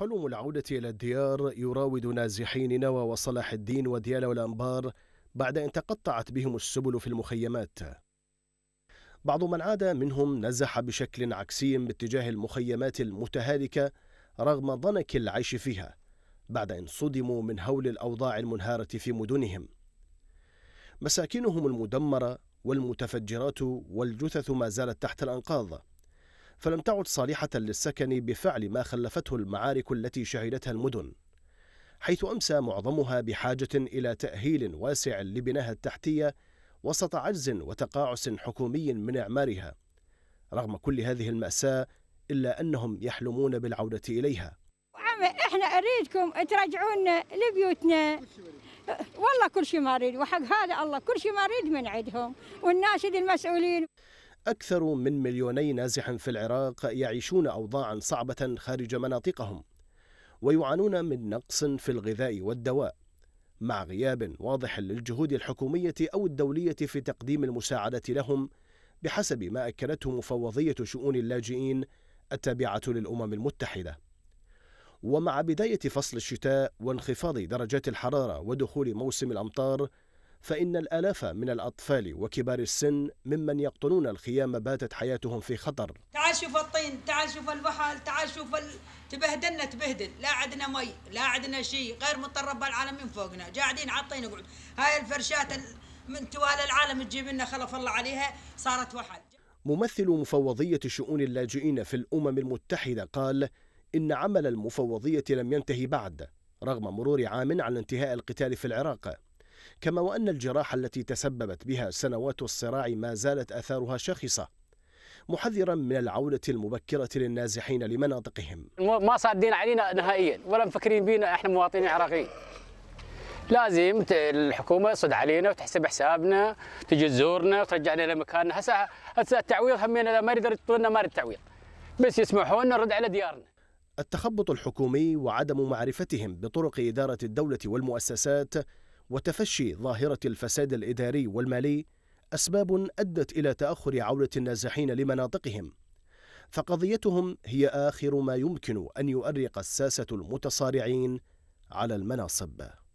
حلم العودة إلى الديار يراود نازحين نوى وصلاح الدين وديالى والأنبار بعد أن تقطعت بهم السبل في المخيمات بعض من عاد منهم نزح بشكل عكسي باتجاه المخيمات المتهالكة رغم ضنك العيش فيها بعد أن صدموا من هول الأوضاع المنهارة في مدنهم مساكنهم المدمرة والمتفجرات والجثث ما زالت تحت الأنقاض فلم تعد صالحة للسكن بفعل ما خلفته المعارك التي شهدتها المدن حيث أمسى معظمها بحاجة إلى تأهيل واسع لبناها التحتية وسط عجز وتقاعس حكومي من إعمارها رغم كل هذه المأساة إلا أنهم يحلمون بالعودة إليها عم إحنا أريدكم ترجعونا لبيوتنا والله كل شيء ما أريد وحق هذا الله كل شيء ما أريد من عندهم والناس المسؤولين أكثر من مليوني نازح في العراق يعيشون أوضاعا صعبة خارج مناطقهم ويعانون من نقص في الغذاء والدواء مع غياب واضح للجهود الحكومية أو الدولية في تقديم المساعدة لهم بحسب ما أكدته مفوضية شؤون اللاجئين التابعة للأمم المتحدة ومع بداية فصل الشتاء وانخفاض درجات الحرارة ودخول موسم الأمطار فإن الآلاف من الأطفال وكبار السن ممن يقطنون الخيام باتت حياتهم في خطر تعال شوف الطين تعال شوف البحر تعال شوف ال... تبهدلنا تبهدل لا عندنا مي لا عندنا شيء غير مضطر رب العالمين فوقنا قاعدين على الطين يقعد هاي الفرشات ال... من توالى العالم تجيب لنا خلف الله عليها صارت وحل ممثل مفوضية شؤون اللاجئين في الأمم المتحدة قال إن عمل المفوضية لم ينتهي بعد رغم مرور عام على انتهاء القتال في العراق كما وأن الجراحة التي تسببت بها سنوات الصراع ما زالت أثارها شاخصة محذرا من العودة المبكرة للنازحين لمناطقهم ما صادين علينا نهائيا ولا مفكرين بينا احنا مواطنين عراقيين لازم الحكومه تصد علينا وتحسب حسابنا تجي تزورنا وترجعنا الى مكاننا هسه هسه التعويض همينا ما يقدر يعطونا ما التعويض بس يسمحوا لنا نرد على ديارنا التخبط الحكومي وعدم معرفتهم بطرق اداره الدوله والمؤسسات وتفشي ظاهرة الفساد الإداري والمالي أسباب أدت إلى تأخر عودة النازحين لمناطقهم فقضيتهم هي آخر ما يمكن أن يؤرق الساسة المتصارعين على المناصب